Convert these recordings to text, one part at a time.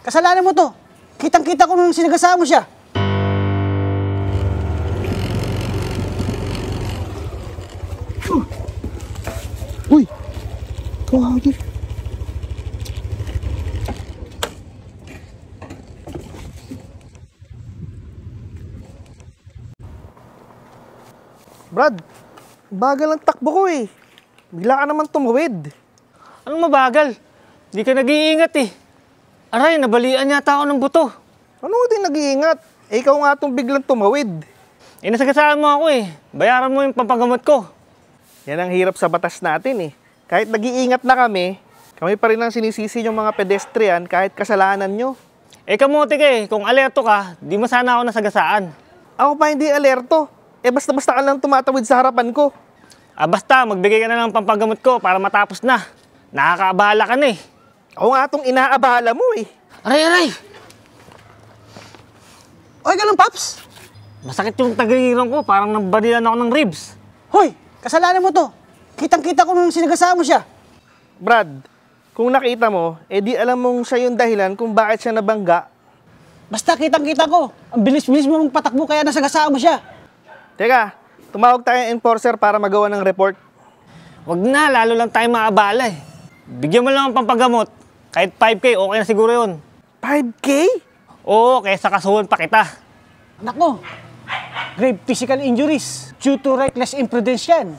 Kasalanan mo to. Kitang-kita ko nung sinagasama mo siya. Uy! Wagir! Brad, bagal ang takbo ko eh. Bigla ka naman tumawid. Anong mabagal? Hindi ka nag-iingat eh. Aray, nabalian yata ako ng buto. Ano din nag-iingat? Eh, ikaw nga itong biglang tumawid. Eh, mo ako eh. Bayaran mo yung pampagamot ko. Yan ang hirap sa batas natin eh. Kahit nag-iingat na kami, kami pa rin ang sinisisi yung mga pedestrian kahit kasalanan nyo. Eh kamote ka eh, kung alerto ka, di mo sana ako nasagasaan. Ako pa hindi alerto. Eh basta-basta ka lang tumatawid sa harapan ko. Ah basta, magbigay ka na ng pampagamot ko para matapos na. Nakakaabahala ka na eh. Ako nga itong inaabala mo eh. Aray, aray! Oy, ganun, Paps! Masakit yung tagaliran ko. Parang nabarilan ako ng ribs. Hoy! Kasalanan mo to. Kitang-kita ko nung sinagasaan mo siya. Brad, kung nakita mo, edi eh alam mong siya yung dahilan kung bakit siya nabangga. Basta kitang-kita ko. Ang bilis-bilis mo mong patakbo kaya nasagasaan mo siya. Teka, tumawag tayong enforcer para magawa ng report. Wag na, lalo lang tayo maabala eh. Bigyan mo lang ang pampagamot. Kahit 5K, okay na siguro yun. 5K? Oo, kaysa kasuhan pa kita. Nako, grave physical injuries due to reckless imprudence yan.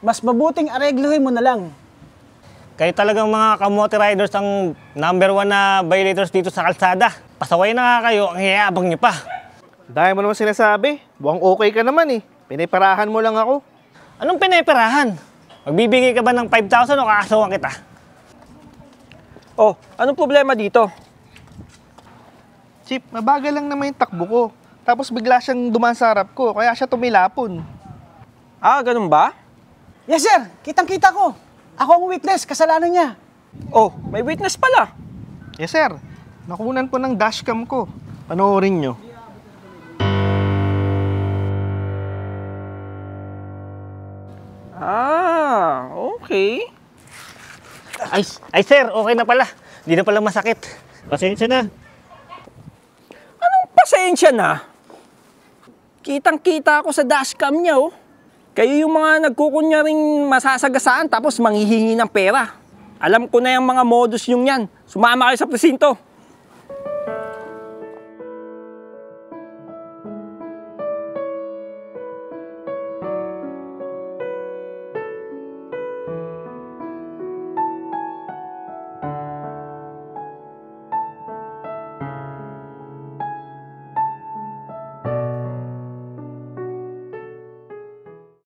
Mas mabuting aregluhin mo na lang. Kayo talagang mga kamote riders ang number one na violators dito sa kalsada. Pasaway na nga kayo, ang hiyabang niyo pa. Dahil mo naman sinasabi, buwang okay ka naman eh. Piniparahan mo lang ako. Anong piniparahan? Magbibigay ka ba ng 5,000 o kakasawan kita? Oh, anong problema dito? Chip, mabagal lang naman yung takbo ko. Tapos bigla siyang dumaan sa harap ko, kaya siya tumilapon. Ah, ganun ba? Yes, sir. Kitang-kita ko. Ako ang witness, kasalanan niya. Oh, may witness pala. Yes, sir. Nakunan po ng dashcam ko. Panoorin niyo. Ah, okay. Ay, ay sir, okay na pala. Hindi na pala masakit. Pasensya na. Anong pasensya na? Kitang-kita ako sa dashcam niya, oh. Kayo yung mga nagkukunyaring masasagasaan tapos manghihingi ng pera. Alam ko na yung mga modus yung yan. Sumama kayo sa presinto.